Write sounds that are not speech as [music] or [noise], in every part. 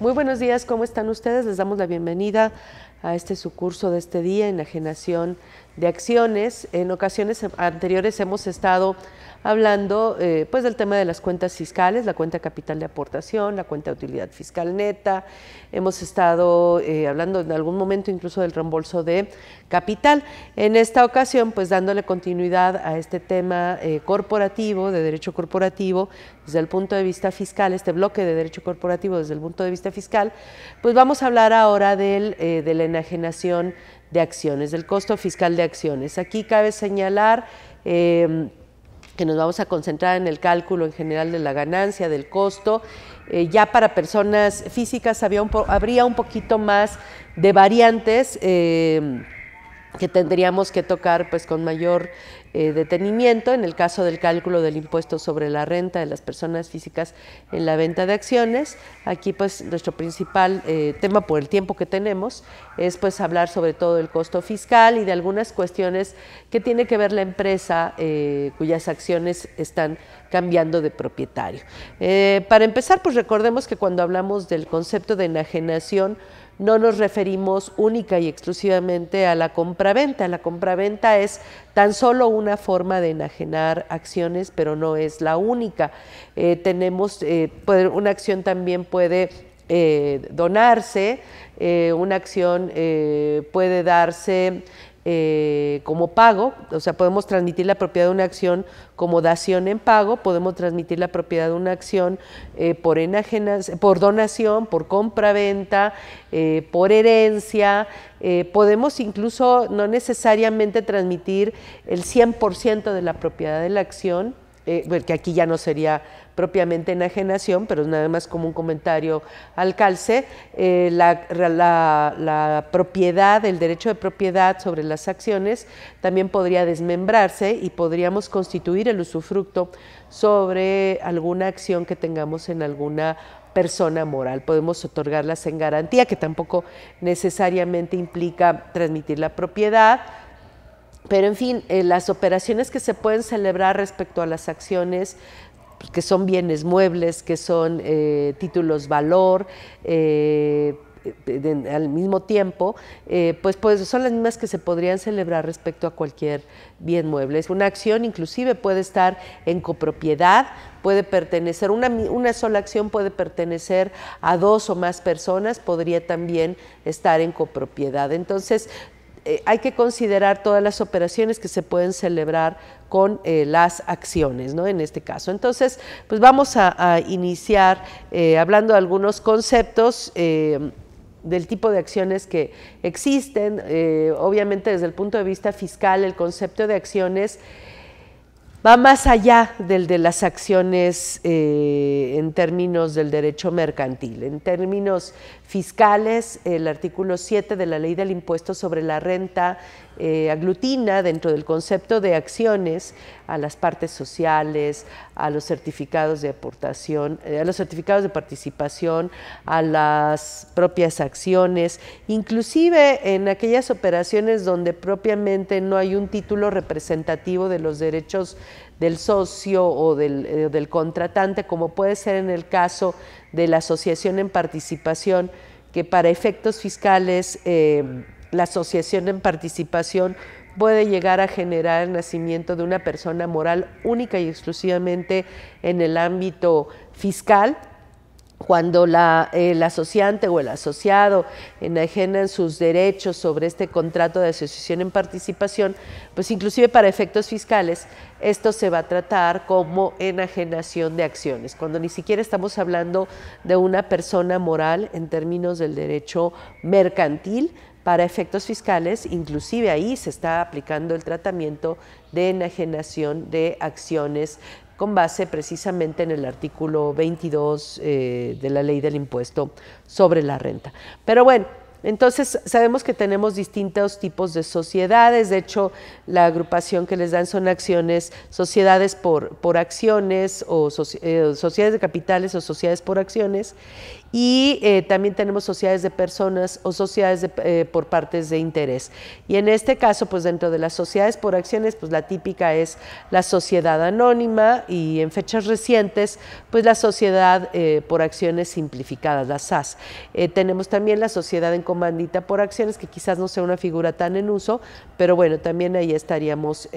Muy buenos días, ¿cómo están ustedes? Les damos la bienvenida a este su curso de este día, en generación de Acciones. En ocasiones anteriores hemos estado hablando eh, pues del tema de las cuentas fiscales, la cuenta capital de aportación, la cuenta de utilidad fiscal neta, hemos estado eh, hablando en algún momento incluso del reembolso de capital. En esta ocasión, pues dándole continuidad a este tema eh, corporativo, de derecho corporativo, desde el punto de vista fiscal, este bloque de derecho corporativo desde el punto de vista fiscal, pues vamos a hablar ahora del, de la enajenación de acciones, del costo fiscal de acciones. Aquí cabe señalar em, que nos vamos a concentrar en el cálculo en general de la ganancia, del costo. Eh, ya para personas físicas había habría un poquito más de variantes. Eh, que tendríamos que tocar pues con mayor eh, detenimiento en el caso del cálculo del impuesto sobre la renta de las personas físicas en la venta de acciones. Aquí pues nuestro principal eh, tema por el tiempo que tenemos es pues hablar sobre todo el costo fiscal y de algunas cuestiones que tiene que ver la empresa eh, cuyas acciones están cambiando de propietario. para empezar pues recordemos que cuando hablamos del concepto de enajenación no nos referimos única y exclusivamente a la compraventa. La compraventa es tan solo una forma de enajenar acciones, pero no es la única. Eh, tenemos, eh, una acción también puede eh, donarse, una acción puede darse eh, como pago, o sea, podemos transmitir la propiedad de una acción como dación en pago, podemos transmitir la propiedad de una acción eh, por, por donación, por compraventa, eh, por herencia, podemos incluso no necesariamente transmitir el 100% de la propiedad de la acción, eh, que aquí ya no sería propiamente enajenación, pero nada más como un comentario al calce, eh, la, propiedad, el derecho de propiedad sobre las acciones también podría desmembrarse y podríamos constituir el usufructo sobre alguna acción que tengamos en alguna persona moral. Podemos otorgarlas en garantía, que tampoco necesariamente implica transmitir la propiedad, pero en fin, eh, las operaciones que se pueden celebrar respecto a las acciones pues, que son bienes muebles, que son eh, títulos valor, eh, al mismo tiempo, pues, pues, son las mismas que se podrían celebrar respecto a cualquier bien mueble. Una acción inclusive puede estar en copropiedad, puede pertenecer, una, una sola acción puede pertenecer a dos o más personas, podría también estar en copropiedad. Entonces, eh, hay que considerar todas las operaciones que se pueden celebrar con eh, las acciones, ¿no? En este caso. Entonces, pues vamos a, iniciar eh, hablando de algunos conceptos del tipo de acciones que existen. obviamente desde el punto de vista fiscal, el concepto de acciones va más allá del de las acciones eh, en términos del derecho mercantil. En términos fiscales, el artículo 7 de la ley del impuesto sobre la renta eh, aglutina dentro del concepto de acciones a las partes sociales, a los certificados de aportación, eh, a los certificados de participación, a las propias acciones, inclusive en aquellas operaciones donde propiamente no hay un título representativo de los derechos del socio o del, eh, contratante, como puede ser en el caso de la asociación en participación, que para efectos fiscales la asociación en participación puede llegar a generar el nacimiento de una persona moral única y exclusivamente en el ámbito fiscal, cuando el asociante o el asociado enajenan sus derechos sobre este contrato de asociación en participación, pues inclusive para efectos fiscales esto se va a tratar como enajenación de acciones, cuando ni siquiera estamos hablando de una persona moral en términos del derecho mercantil, para efectos fiscales, inclusive ahí se está aplicando el tratamiento de enajenación de acciones con base precisamente en el artículo 22 eh, de la ley del impuesto sobre la renta. Pero bueno, entonces sabemos que tenemos distintos tipos de sociedades, de hecho la agrupación que les dan son acciones, sociedades por, por acciones o eh, sociedades de capitales o sociedades por acciones y eh, también tenemos sociedades de personas o sociedades eh, por partes de interés. Y en este caso, pues dentro de las sociedades por acciones, pues la típica es la sociedad anónima y en fechas recientes, pues la sociedad eh, por acciones simplificadas, la SAS. tenemos también la sociedad en comandita por acciones, que quizás no sea una figura tan en uso, pero bueno, también ahí estaríamos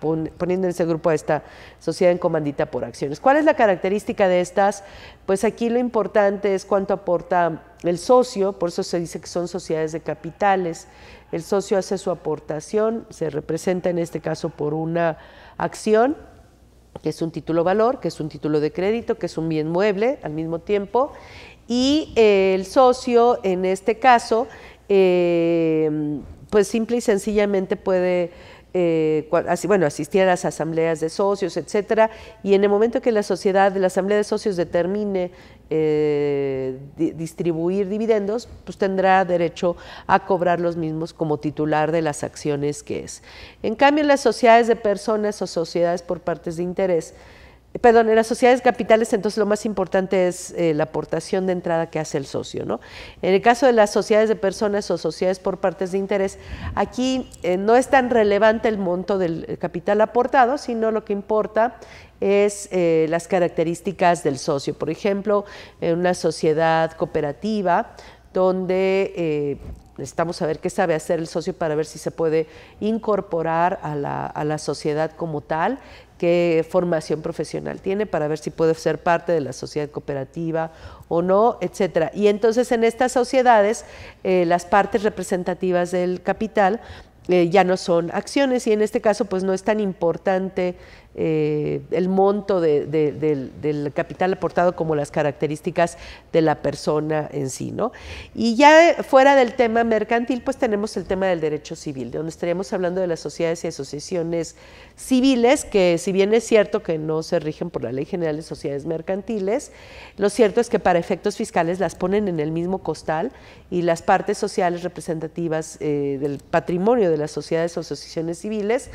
poniendo en ese grupo a esta sociedad en comandita por acciones. ¿Cuál es la característica de estas? pues aquí lo importante es cuánto aporta el socio, por eso se dice que son sociedades de capitales. El socio hace su aportación, se representa en este caso por una acción, que es un título valor, que es un título de crédito, que es un bien mueble al mismo tiempo. Y eh, el socio, en este caso, eh, pues simple y sencillamente puede eh, bueno, asistir a las asambleas de socios, etcétera, y en el momento que la sociedad, la asamblea de socios determine eh, distribuir dividendos, pues tendrá derecho a cobrar los mismos como titular de las acciones que es. En cambio, en las sociedades de personas o sociedades por partes de interés, perdón, en las sociedades capitales entonces lo más importante es eh, la aportación de entrada que hace el socio. ¿no? En el caso de las sociedades de personas o sociedades por partes de interés, aquí eh, no es tan relevante el monto del eh, capital aportado, sino lo que importa es las características del socio. Por ejemplo, en una sociedad cooperativa donde necesitamos saber qué sabe hacer el socio para ver si se puede incorporar a la, a la sociedad como tal, qué formación profesional tiene para ver si puede ser parte de la sociedad cooperativa o no, etcétera. Y entonces en estas sociedades eh, las partes representativas del capital eh, ya no son acciones y en este caso pues no es tan importante eh, el monto del capital aportado como las características de la persona en sí. ¿no? Y ya fuera del tema mercantil, pues tenemos el tema del derecho civil, donde estaríamos hablando de las sociedades y asociaciones civiles, que si bien es cierto que no se rigen por la Ley General de Sociedades Mercantiles, lo cierto es que para efectos fiscales las ponen en el mismo costal y las partes sociales representativas eh, del patrimonio de las sociedades o asociaciones civiles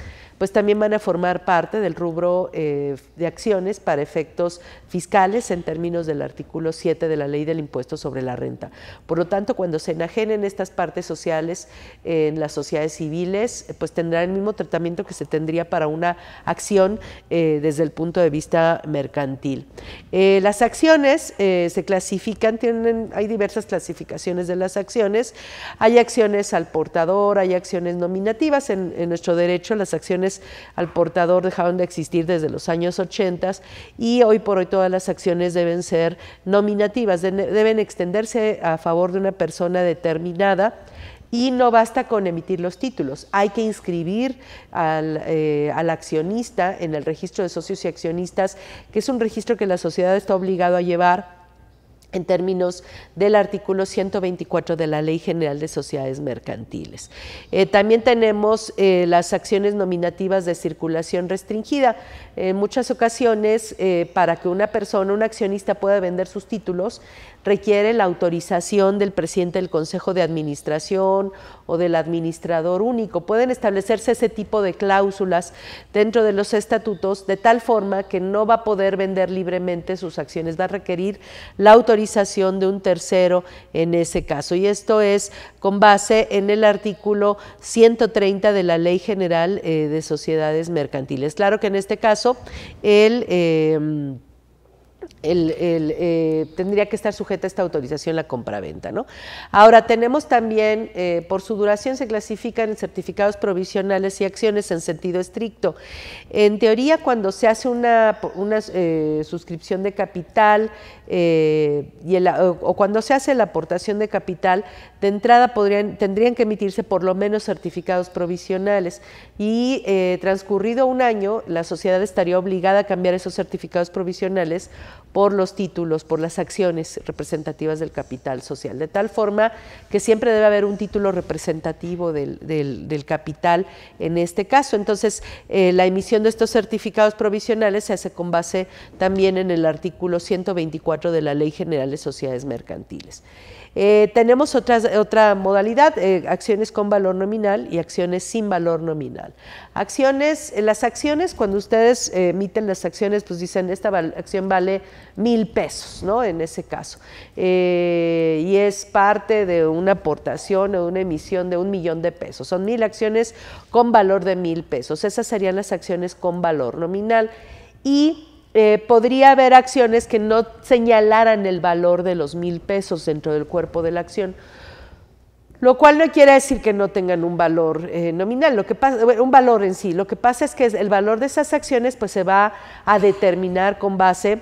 pues también van a formar parte del rubro eh, de acciones para efectos fiscales en términos del artículo 7 de la ley del impuesto sobre la renta. Por lo tanto, cuando se enajenen estas partes sociales en las sociedades civiles, eh, pues tendrán el mismo tratamiento que se tendría para una acción eh, desde el punto de vista mercantil. las acciones se clasifican, tienen, hay diversas clasificaciones de las acciones. Hay acciones al portador, hay acciones nominativas. en, en nuestro derecho, las acciones al portador dejaron de existir desde los años 80 y hoy por hoy todas las acciones deben ser nominativas, deben extenderse a favor de una persona determinada y no basta con emitir los títulos, hay que inscribir al, eh, al, accionista en el registro de socios y accionistas, que es un registro que la sociedad está obligada a llevar en términos del artículo 124 de la Ley General de Sociedades Mercantiles. Eh, también tenemos eh, las acciones nominativas de circulación restringida. En muchas ocasiones, eh, para que una persona, un accionista pueda vender sus títulos, requiere la autorización del presidente del Consejo de Administración o del administrador único. Pueden establecerse ese tipo de cláusulas dentro de los estatutos de tal forma que no va a poder vender libremente sus acciones, va a requerir la autorización de un tercero en ese caso. Y esto es con base en el artículo 130 de la Ley General eh, de Sociedades Mercantiles. Claro que en este caso el... Eh, el, eh, tendría que estar sujeta a esta autorización la compraventa. ¿no? Ahora tenemos también, eh, por su duración se clasifican en certificados provisionales y acciones en sentido estricto. En teoría, cuando se hace una, eh, suscripción de capital, eh, y o, cuando se hace la aportación de capital, de entrada tendrían que emitirse por lo menos certificados provisionales y eh, transcurrido un año, la sociedad estaría obligada a cambiar esos certificados provisionales por los títulos, por las acciones representativas del capital social, de tal forma que siempre debe haber un título representativo del, capital en este caso. Entonces, eh, la emisión de estos certificados provisionales se hace con base también en el artículo 124 de la Ley General de Sociedades Mercantiles. Eh, tenemos otra modalidad, eh, acciones con valor nominal y acciones sin valor nominal. Acciones, eh, las acciones, cuando ustedes emiten las acciones, pues dicen, esta acción vale mil pesos, ¿no? En ese caso. y es parte de una aportación o una emisión de un millón de pesos. Son mil acciones con valor de mil pesos. Esas serían las acciones con valor nominal. Y eh, podría haber acciones que no señalaran el valor de los mil pesos dentro del cuerpo de la acción, lo cual no quiere decir que no tengan un valor eh, nominal, lo que pasa, un valor en sí. Lo que pasa es que el valor de esas acciones pues, se va a determinar con base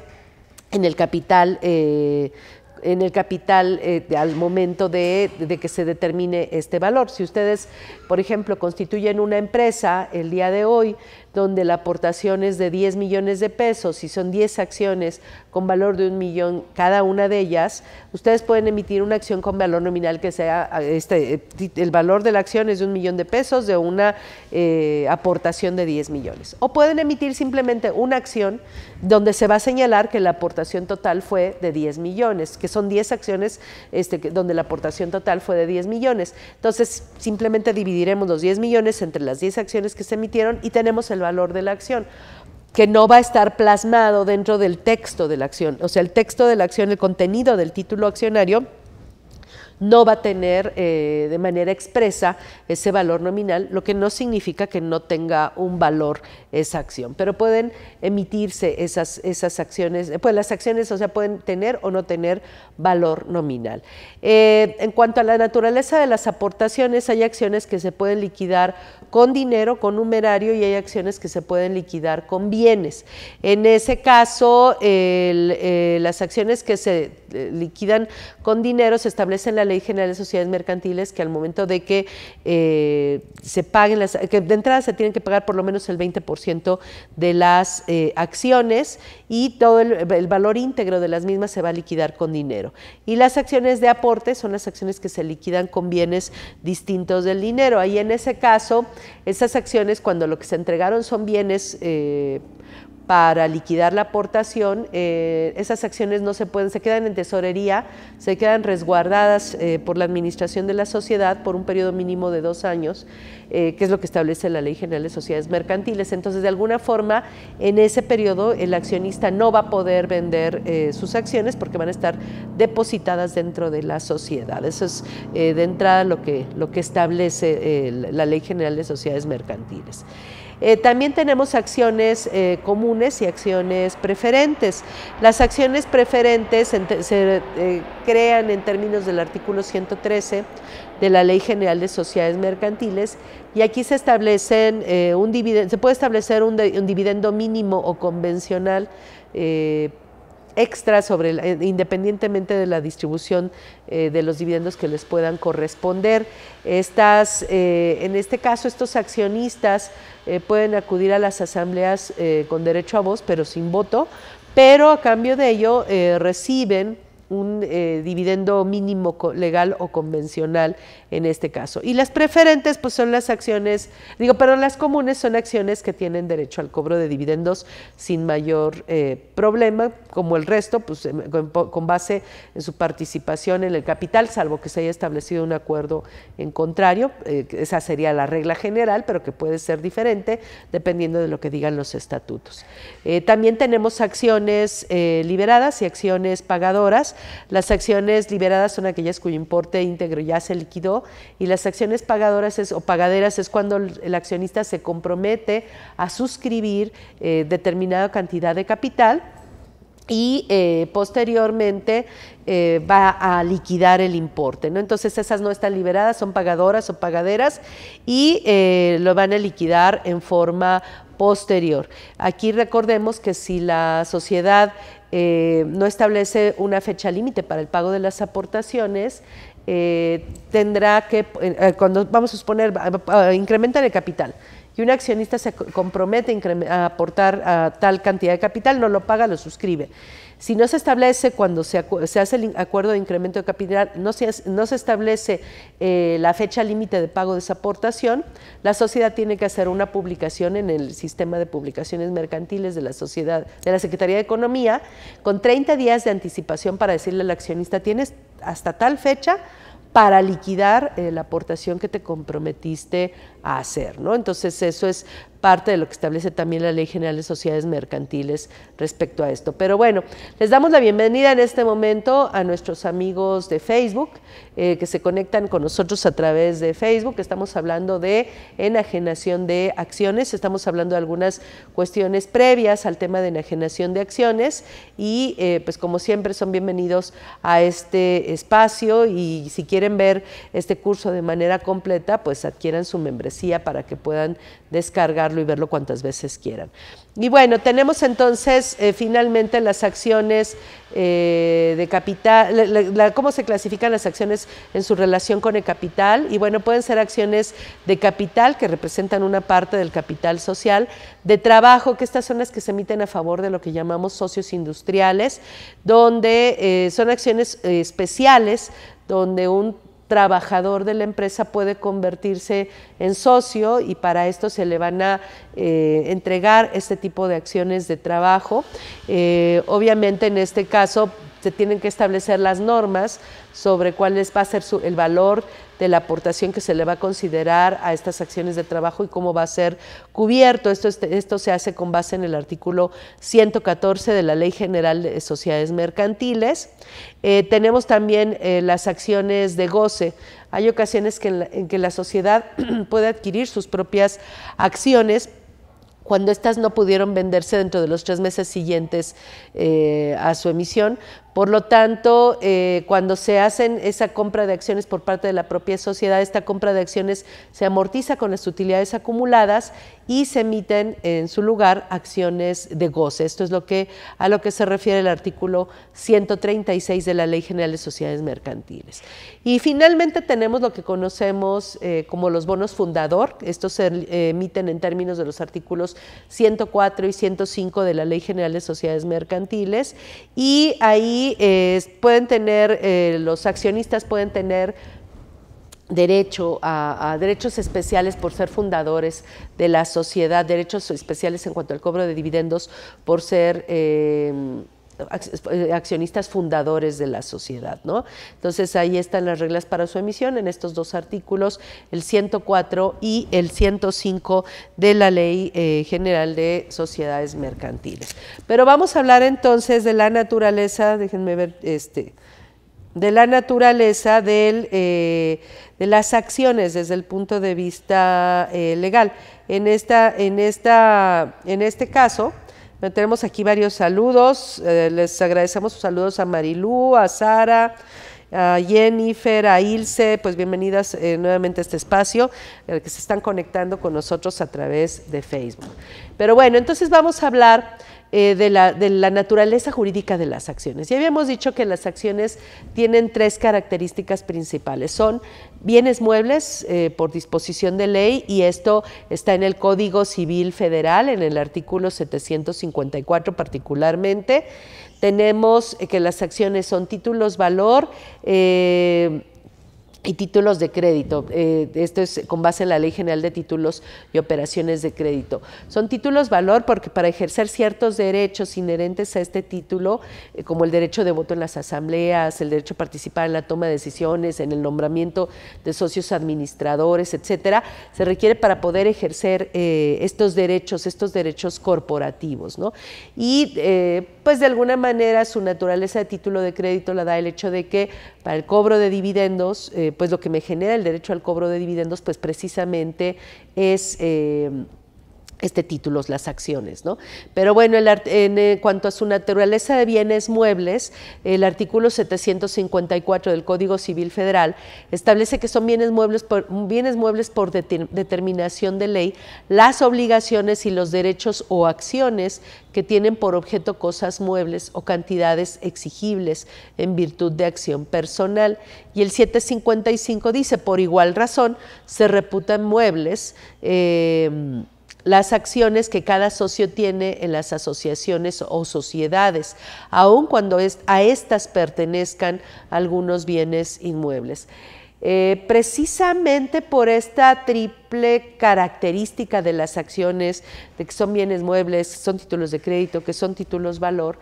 en el capital. Eh, en el capital al momento de, que se determine este valor. Si ustedes, por ejemplo, constituyen una empresa el día de hoy donde la aportación es de 10 millones de pesos y son 10 acciones con valor de un millón cada una de ellas, ustedes pueden emitir una acción con valor nominal que sea, este, eh, el valor de la acción es de un millón de pesos de una eh, aportación de 10 millones. O pueden emitir simplemente una acción donde se va a señalar que la aportación total fue de 10 millones, que son 10 acciones este, donde la aportación total fue de 10 millones. Entonces, simplemente dividiremos los 10 millones entre las 10 acciones que se emitieron y tenemos el valor de la acción que no va a estar plasmado dentro del texto de la acción. O sea, el texto de la acción, el contenido del título accionario, no va a tener eh, de manera expresa ese valor nominal, lo que no significa que no tenga un valor esa acción. Pero pueden emitirse esas, esas acciones, eh, pues las acciones, o sea, pueden tener o no tener valor nominal. Eh, en cuanto a la naturaleza de las aportaciones, hay acciones que se pueden liquidar con dinero, con numerario, y hay acciones que se pueden liquidar con bienes. En ese caso, eh, las acciones que se liquidan con dinero se establece en la Ley General de Sociedades Mercantiles que al momento de que se paguen las, que de entrada se tienen que pagar por lo menos el 20% ciento de las eh, acciones y todo el, valor íntegro de las mismas se va a liquidar con dinero. Y las acciones de aporte son las acciones que se liquidan con bienes distintos del dinero. Ahí en ese caso, esas acciones cuando lo que se entregaron son bienes... Eh, para liquidar la aportación, eh, esas acciones no se pueden, se quedan en tesorería, se quedan resguardadas eh, por la administración de la sociedad por un periodo mínimo de dos años, eh, que es lo que establece la Ley General de Sociedades Mercantiles. Entonces, de alguna forma, en ese periodo el accionista no va a poder vender sus acciones porque van a estar depositadas dentro de la sociedad. Eso es de entrada lo que, lo que establece la Ley General de Sociedades Mercantiles. Eh, también tenemos acciones eh, comunes y acciones preferentes. Las acciones preferentes se eh, crean en términos del artículo 113 de la Ley General de Sociedades Mercantiles y aquí se establecen un se puede establecer un, dividendo mínimo o convencional extra sobre eh, independientemente de la distribución eh, de los dividendos que les puedan corresponder. Estas, eh, en este caso, estos accionistas pueden acudir a las asambleas con derecho a voz, pero sin voto, pero a cambio de ello reciben un dividendo mínimo legal o convencional en este caso. Y las preferentes pues son las acciones, digo, pero las comunes son acciones que tienen derecho al cobro de dividendos sin mayor eh, problema, como el resto, pues em, con, base en su participación en el capital, salvo que se haya establecido un acuerdo en contrario, eh, esa sería la regla general, pero que puede ser diferente dependiendo de lo que digan los estatutos. Eh, también tenemos acciones liberadas y acciones pagadoras. Las acciones liberadas son aquellas cuyo importe íntegro ya se liquidó y las acciones pagadoras o pagaderas es cuando el accionista se compromete a suscribir eh, determinada cantidad de capital y eh, posteriormente eh, va a liquidar el importe. ¿no? Entonces esas no están liberadas, son pagadoras o pagaderas y lo van a liquidar en forma posterior. Aquí recordemos que si la sociedad eh, no establece una fecha límite para el pago de las aportaciones, eh, tendrá que, eh, cuando vamos a suponer, incrementar el capital y un accionista se compromete a, a aportar a tal cantidad de capital, no lo paga, lo suscribe. Si no se establece cuando se, hace el acuerdo de incremento de capital, no se, establece eh, la fecha límite de pago de esa aportación, la sociedad tiene que hacer una publicación en el sistema de publicaciones mercantiles de la sociedad, de la Secretaría de Economía, con 30 días de anticipación para decirle al accionista, tienes hasta tal fecha para liquidar eh, la aportación que te comprometiste a hacer. ¿no? Entonces eso es parte de lo que establece también la Ley General de Sociedades Mercantiles respecto a esto. Pero bueno, les damos la bienvenida en este momento a nuestros amigos de Facebook eh, que se conectan con nosotros a través de Facebook. Estamos hablando de enajenación de acciones, estamos hablando de algunas cuestiones previas al tema de enajenación de acciones y eh, pues como siempre son bienvenidos a este espacio y si quieren ver este curso de manera completa, pues adquieran su membresía para que puedan descargarlo y verlo cuantas veces quieran. Y bueno, tenemos entonces eh, finalmente las acciones eh, de capital, cómo se clasifican las acciones en su relación con el capital. Y bueno, pueden ser acciones de capital que representan una parte del capital social, de trabajo, que estas son las que se emiten a favor de lo que llamamos socios industriales, donde eh, son acciones especiales donde un trabajador de la empresa puede convertirse en socio y para esto se le van a eh, entregar este tipo de acciones de trabajo. Eh, obviamente en este caso se tienen que establecer las normas sobre cuál va a ser el valor de la aportación que se le va a considerar a estas acciones de trabajo y cómo va a ser cubierto. Esto, esto se hace con base en el artículo 114 de la Ley General de Sociedades Mercantiles. Eh, tenemos también eh, las acciones de goce. Hay ocasiones en, que la sociedad [clears throat] puede adquirir sus propias acciones cuando estas no pudieron venderse dentro de los tres meses siguientes eh, a su emisión, por lo tanto, eh, cuando se hacen esa compra de acciones por parte de la propia sociedad, esta compra de acciones se amortiza con las utilidades acumuladas y se emiten en su lugar acciones de goce. Esto es lo que a lo que se refiere el artículo 136 de la Ley General de Sociedades Mercantiles. Y finalmente tenemos lo que conocemos eh, como los bonos fundador. Estos se emiten en términos de los artículos 104 y 105 de la Ley General de Sociedades Mercantiles y ahí y eh, pueden tener, eh, los accionistas pueden tener derecho a, derechos especiales por ser fundadores de la sociedad, derechos especiales en cuanto al cobro de dividendos por ser... Eh, eh, accionistas fundadores de la sociedad, ¿no? Entonces ahí están las reglas para su emisión en estos dos artículos, el 104 y el 105 de la Ley eh, General de Sociedades Mercantiles. Pero vamos a hablar entonces de la naturaleza, déjenme ver este de la naturaleza eh, de las acciones desde el punto de vista legal. En, esta, en, esta, en este caso, tenemos aquí varios saludos. Eh, les agradecemos sus saludos a Marilú, a Sara, a Jennifer, a Ilse. Pues bienvenidas eh, nuevamente a este espacio eh, que se están conectando con nosotros a través de Facebook. Pero bueno, entonces vamos a hablar eh, de, la, de, la, naturaleza jurídica de las acciones. Ya habíamos dicho que las acciones tienen tres características principales. Son bienes muebles eh, por disposición de ley y esto está en el Código Civil Federal, en el artículo 754 particularmente. Tenemos eh, que las acciones son títulos, valor, y títulos de crédito. Eh, esto es con base en la Ley General de Títulos y Operaciones de Crédito. Son títulos valor porque para ejercer ciertos derechos inherentes a este título, eh, como el derecho de voto en las asambleas, el derecho a participar en la toma de decisiones, en el nombramiento de socios administradores, etcétera, se requiere para poder ejercer eh, estos derechos, estos derechos corporativos. ¿no? Y pues de alguna manera su naturaleza de título de crédito la da el hecho de que para el cobro de dividendos, eh, pues lo que me genera el derecho al cobro de dividendos, pues precisamente es... Eh, este título, las acciones. ¿no? Pero bueno, en eh, cuanto a su naturaleza de bienes muebles, el artículo 754 del Código Civil Federal establece que son bienes muebles por, bienes muebles por determinación de ley las obligaciones y los derechos o acciones que tienen por objeto cosas muebles o cantidades exigibles en virtud de acción personal. Y el 755 dice, por igual razón, se reputan muebles. Em, las acciones que cada socio tiene en las asociaciones o sociedades, aun cuando a estas pertenezcan algunos bienes inmuebles. Eh, precisamente por esta triple característica de las acciones, de que son bienes muebles, son títulos de crédito, que son títulos valor,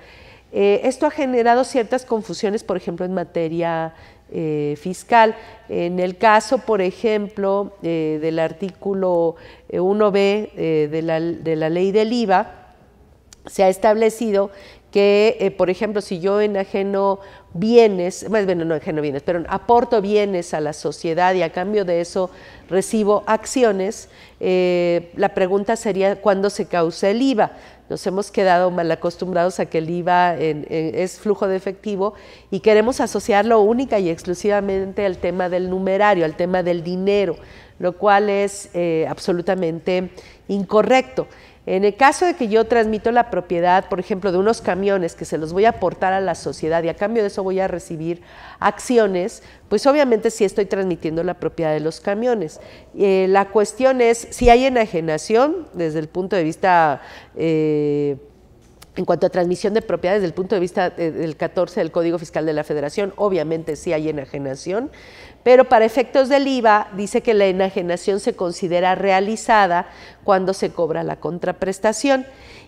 eh, esto ha generado ciertas confusiones, por ejemplo, en materia eh, fiscal. En el caso, por ejemplo, eh, del artículo 1B eh, de, la, de la ley del IVA, se ha establecido que, eh, por ejemplo, si yo enajeno bienes, más bueno no enajeno bienes, pero aporto bienes a la sociedad y a cambio de eso recibo acciones, eh, la pregunta sería cuándo se causa el IVA. Nos hemos quedado mal acostumbrados a que el IVA es flujo de efectivo y queremos asociarlo única y exclusivamente al tema del numerario, al tema del dinero, lo cual es eh, absolutamente incorrecto. En el caso de que yo transmito la propiedad, por ejemplo, de unos camiones que se los voy a aportar a la sociedad y a cambio de eso voy a recibir acciones, pues obviamente sí estoy transmitiendo la propiedad de los camiones. Eh, la cuestión es si hay enajenación desde el punto de vista... Eh, en cuanto a transmisión de propiedad, desde el punto de vista eh, del 14 del Código Fiscal de la Federación, obviamente sí hay enajenación. Pero para efectos del IVA dice que la enajenación se considera realizada cuando se cobra la contraprestación.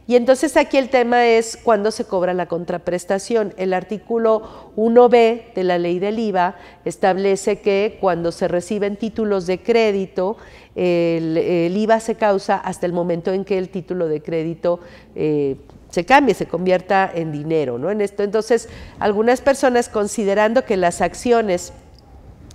Y entonces aquí el tema es cuándo se cobra la contraprestación. El artículo 1b de la ley del IVA establece que cuando se reciben títulos de crédito, el, IVA se causa hasta el momento en que el título de crédito eh, se cambie, se convierta en dinero. ¿no? En esto, entonces, algunas personas considerando que las acciones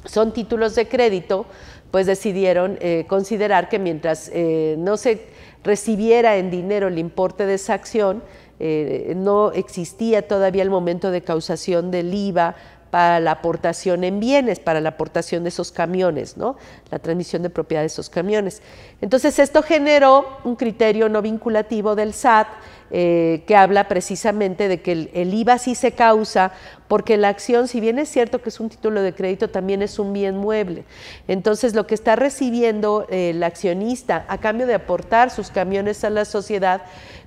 son títulos de crédito, pues decidieron eh, considerar que mientras eh, no se recibiera en dinero el importe de esa acción, eh, no existía todavía el momento de causación del IVA para la aportación en bienes, para la aportación de esos camiones, ¿no? la transmisión de propiedad de esos camiones. Entonces esto generó un criterio no vinculativo del SAT eh, que habla precisamente de que el, el, IVA sí se causa porque la acción, si bien es cierto que es un título de crédito, también es un bien mueble. Entonces, lo que está recibiendo el eh, accionista a cambio de aportar sus camiones a la sociedad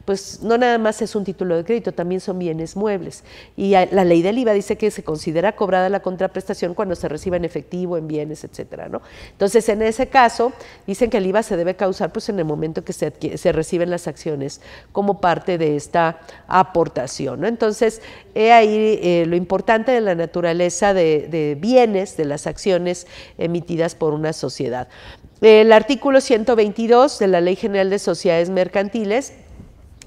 pues no nada más es un título de crédito, también son bienes muebles. Y la ley del IVA dice que se considera cobrada la contraprestación cuando se recibe en efectivo, en bienes, etcétera, ¿no? Entonces, en ese caso, dicen que el IVA se debe causar pues en el momento que se, se reciben las acciones como parte de esta aportación, Entonces, he ahí eh, lo importante de la naturaleza de, de bienes, de las acciones emitidas por una sociedad. El artículo 122 de la Ley General de Sociedades Mercantiles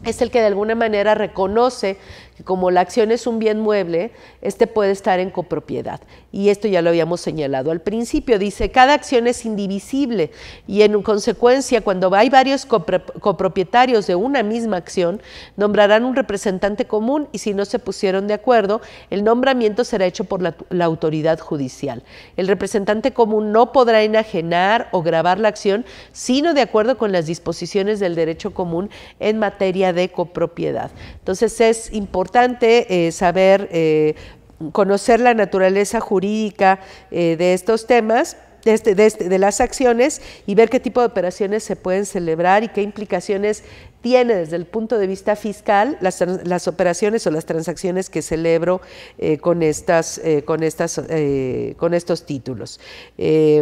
es el que de alguna manera reconoce como la acción es un bien mueble, este puede estar en copropiedad. Y esto ya lo habíamos señalado al principio. Dice, cada acción es indivisible y en consecuencia, cuando hay varios copropietarios de una misma acción, nombrarán un representante común y si no se pusieron de acuerdo, el nombramiento será hecho por la, autoridad judicial. El representante común no podrá enajenar o grabar la acción, sino de acuerdo con las disposiciones del derecho común en materia de copropiedad. Entonces es importante importante eh, saber, eh, conocer la naturaleza jurídica eh, de estos temas. Este, este, de, las acciones y ver qué tipo de operaciones se pueden celebrar y qué implicaciones tiene desde el punto de vista fiscal las, operaciones o las transacciones que celebro con, estas, con, estas, con estos títulos.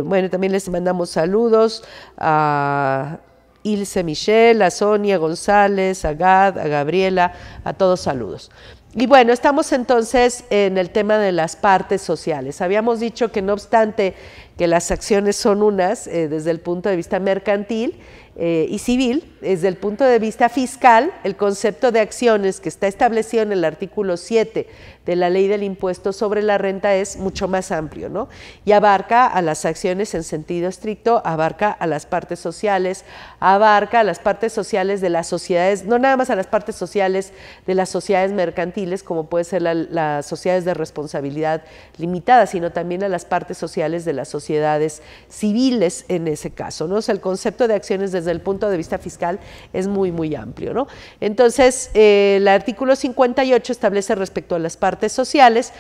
bueno, también les mandamos saludos a Ilse Michelle, a Sonia González, a Gad, a Gabriela, a todos saludos. Y bueno, estamos entonces en el tema de las partes sociales. Habíamos dicho que no obstante que las acciones son unas eh, desde el punto de vista mercantil, eh, y civil, desde el punto de vista fiscal, el concepto de acciones que está establecido en el artículo 7 de la ley del impuesto sobre la renta es mucho más amplio, ¿no? Y abarca a las acciones en sentido estricto, abarca a las partes sociales, abarca a las partes sociales de las sociedades, no nada más a las partes sociales de las sociedades mercantiles, como puede ser las sociedades de responsabilidad limitada, sino también a las partes sociales de las sociedades civiles en ese caso, ¿no? O el concepto de acciones desde desde el punto de vista fiscal es muy, muy amplio. ¿no? Entonces, eh, el artículo 58 establece respecto a las partes sociales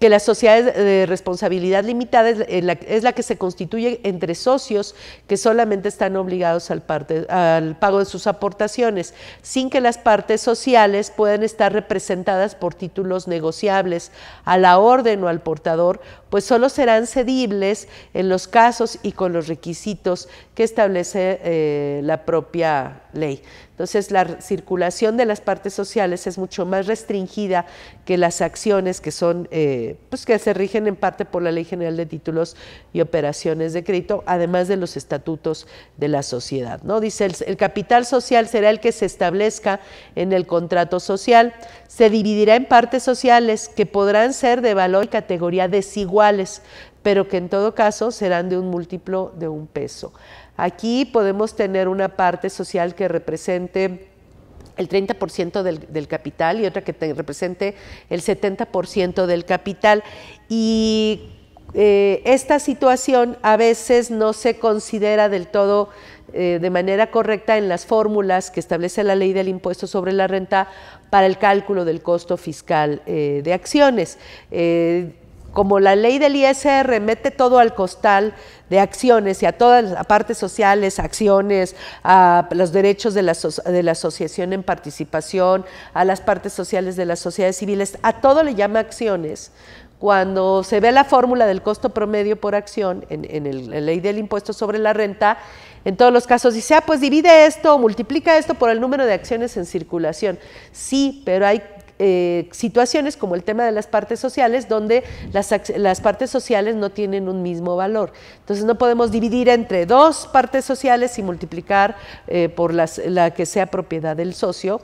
que la sociedad de responsabilidad limitada eh, es la, que se constituye entre socios que solamente están obligados al pago de sus aportaciones, sin que las partes sociales puedan estar representadas por títulos negociables a la orden o al portador pues solo serán cedibles en los casos y con los requisitos que establece eh, la propia ley. Entonces, la circulación de las partes sociales es mucho más restringida que las acciones que son, eh, pues que se rigen en parte por la Ley General de Títulos y Operaciones de Crédito, además de los estatutos de la sociedad. ¿no? Dice, el capital social será el que se establezca en el contrato social, se dividirá en partes sociales que podrán ser de valor y categoría desigual pero que en todo caso serán de un múltiplo de un peso. Aquí podemos tener una parte social que represente el 30% del, capital y otra que represente el 70% del capital. Y eh, esta situación a veces no se considera del todo eh, de manera correcta en las fórmulas que establece la ley del impuesto sobre la renta para el cálculo del costo fiscal eh, de acciones como la ley del ISR mete todo al costal de acciones y a todas las partes sociales, acciones, a los derechos de la, de la asociación en participación, a las partes sociales de las sociedades civiles, a todo le llama acciones. Cuando se ve la fórmula del costo promedio por acción en, la ley del impuesto sobre la renta, en todos los casos dice, ah, pues divide esto, multiplica esto por el número de acciones en circulación. Sí, pero hay eh, situaciones como el tema de las partes sociales, donde las, partes sociales no tienen un mismo valor. Entonces no podemos dividir entre dos partes sociales y multiplicar eh, por la que sea propiedad del socio,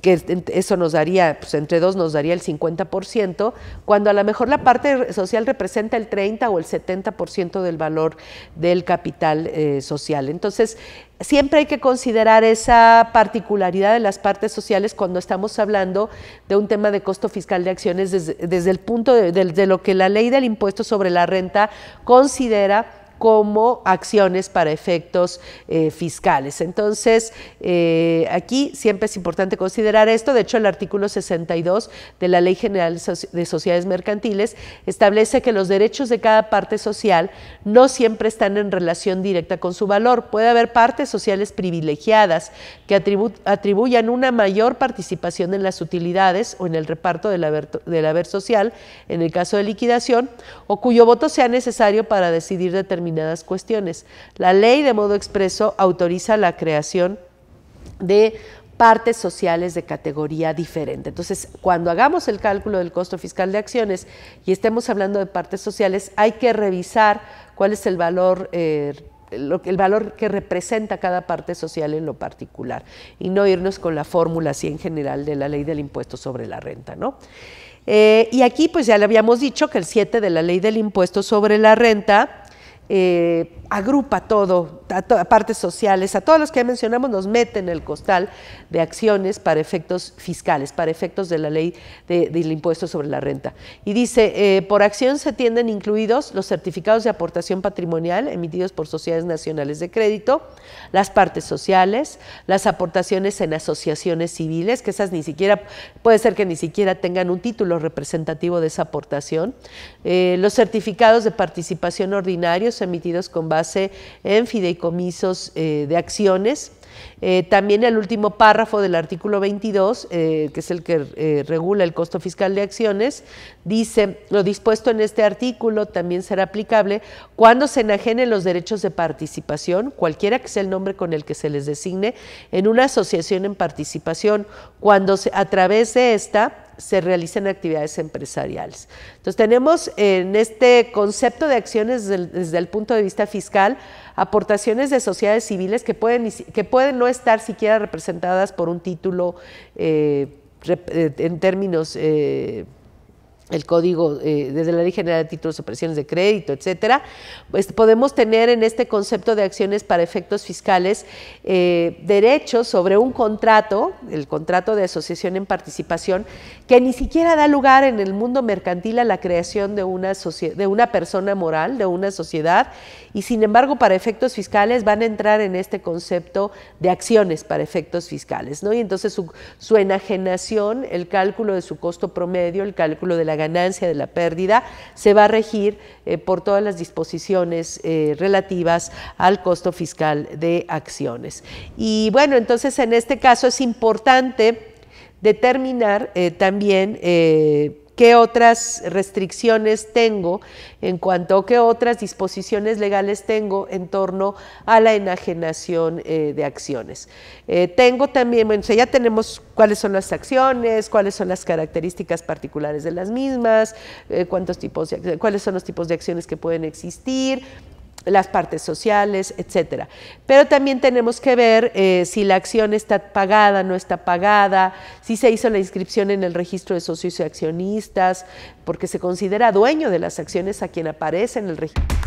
que eso nos daría, pues entre dos nos daría el 50%, cuando a lo mejor la parte social representa el 30 o el 70% del valor del capital eh, social. Entonces, siempre hay que considerar esa particularidad de las partes sociales cuando estamos hablando de un tema de costo fiscal de acciones desde, el punto de lo que la ley del impuesto sobre la renta considera como acciones para efectos eh, fiscales. Entonces, eh, aquí siempre es importante considerar esto. De hecho, el artículo 62 de la Ley General de Sociedades Mercantiles establece que los derechos de cada parte social no siempre están en relación directa con su valor. Puede haber partes sociales privilegiadas que atribuyan una mayor participación en las utilidades o en el reparto del haber, social, en el caso de liquidación, o cuyo voto sea necesario para decidir determinar determinadas cuestiones. La ley, de modo expreso, autoriza la creación de partes sociales de categoría diferente. Entonces, cuando hagamos el cálculo del costo fiscal de acciones y estemos hablando de partes sociales, hay que revisar cuál es el valor. Eh, el valor que representa cada parte social en lo particular y no irnos con la fórmula así en general de la ley del impuesto sobre la renta, ¿no? Eh, y aquí pues ya le habíamos dicho que el 7 de la ley del impuesto sobre la renta eh, agrupa todo, a, partes sociales, a todos los que ya mencionamos, nos mete en el costal de acciones para efectos fiscales, para efectos de la ley del impuesto sobre la renta. Y dice, eh, por acción se tienden incluidos los certificados de aportación patrimonial emitidos por sociedades nacionales de crédito, las partes sociales, las aportaciones en asociaciones civiles, que esas ni siquiera, puede ser que ni siquiera tengan un título representativo de esa aportación, eh, los certificados de participación ordinarios, emitidos con base en fideicomisos eh, de acciones. Eh, también el último párrafo del artículo 22, eh, que es el que regula el costo fiscal de acciones, dice, lo dispuesto en este artículo también será aplicable cuando se enajenen los derechos de participación, cualquiera que sea el nombre con el que se les designe, en una asociación en participación, cuando se, a través de esta se realicen actividades empresariales. Entonces tenemos en este concepto de acciones desde el, punto de vista fiscal aportaciones de sociedades civiles que pueden, que pueden no estar siquiera representadas por un título eh, eh, en términos... Eh, el código eh, desde la ley general de títulos, operaciones de crédito, etcétera, pues podemos tener en este concepto de acciones para efectos fiscales eh, derechos sobre un contrato, el contrato de asociación en participación, que ni siquiera da lugar en el mundo mercantil a la creación de una, de una persona moral, de una sociedad, y sin embargo para efectos fiscales van a entrar en este concepto de acciones para efectos fiscales, ¿no? Y entonces su, enajenación, el cálculo de su costo promedio, el cálculo de la ganancia, de la pérdida, se va a regir eh, por todas las disposiciones eh, relativas al costo fiscal de acciones. Y bueno, entonces en este caso es importante determinar eh, también qué otras restricciones tengo, en cuanto a qué otras disposiciones legales tengo en torno a la enajenación eh, de acciones. Eh, tengo también, bueno, ya tenemos cuáles son las acciones, cuáles son las características particulares de las mismas, eh, cuántos tipos cuáles son los tipos de acciones que pueden existir, las partes sociales, etcétera. Pero también tenemos que ver eh, si la acción está pagada, no está pagada, si se hizo la inscripción en el registro de socios y accionistas, porque se considera dueño de las acciones a quien aparece en el registro.